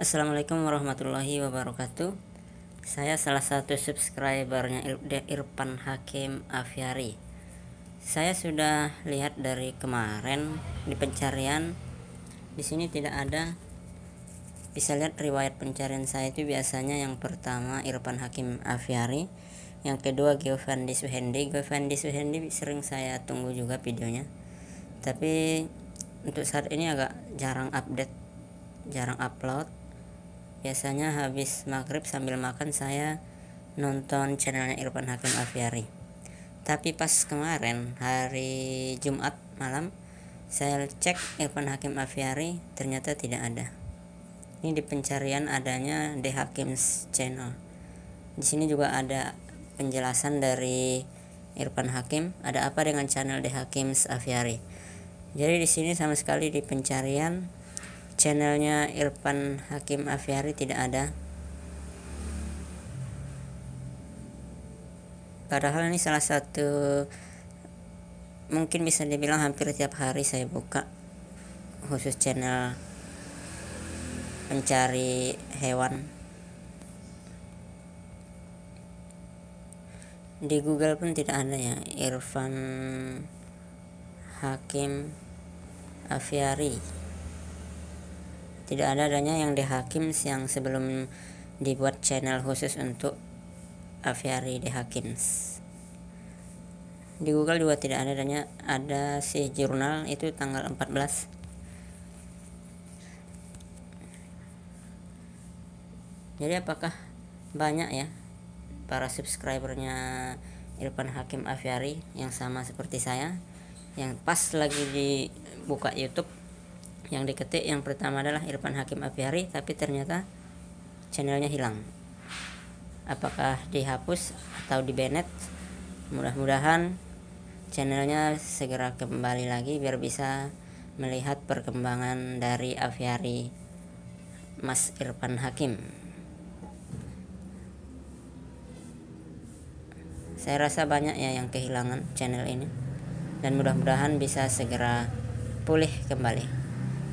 Assalamualaikum warahmatullahi wabarakatuh Saya salah satu subscribernya Irfan Hakim Afiari Saya sudah lihat dari kemarin di pencarian di sini tidak ada bisa lihat riwayat pencarian saya itu biasanya yang pertama Irfan Hakim Afiari yang kedua Giovanni Suhendi Giovanni Suhendi sering saya tunggu juga videonya tapi untuk saat ini agak jarang update jarang upload biasanya habis maghrib sambil makan saya nonton channelnya Irfan Hakim Aviary. tapi pas kemarin hari Jumat malam saya cek Irfan Hakim Aviary ternyata tidak ada ini di pencarian adanya The Hakims Channel di sini juga ada penjelasan dari Irfan Hakim ada apa dengan channel The Hakims Aviary jadi di sini sama sekali di pencarian channelnya Irfan Hakim Afiari tidak ada padahal ini salah satu mungkin bisa dibilang hampir tiap hari saya buka khusus channel mencari hewan di Google pun tidak ada ya Irfan Hakim Aviari tidak ada adanya yang hakims yang sebelum dibuat channel khusus untuk aviary di hakims di Google juga tidak ada adanya ada si jurnal itu tanggal 14 jadi apakah banyak ya para subscribernya Irfan Hakim aviary yang sama seperti saya yang pas lagi dibuka YouTube yang diketik yang pertama adalah Irfan Hakim Afiari tapi ternyata channelnya hilang apakah dihapus atau dibanet mudah-mudahan channelnya segera kembali lagi biar bisa melihat perkembangan dari aviari Mas Irfan Hakim saya rasa banyak ya yang kehilangan channel ini dan mudah-mudahan bisa segera pulih kembali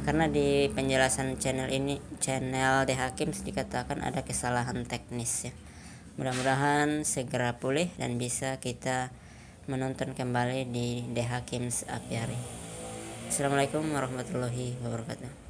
karena di penjelasan channel ini channel The Hakim dikatakan ada kesalahan teknis ya. Mudah-mudahan segera pulih dan bisa kita menonton kembali di The Hakims Apiari. Assalamualaikum warahmatullahi wabarakatuh.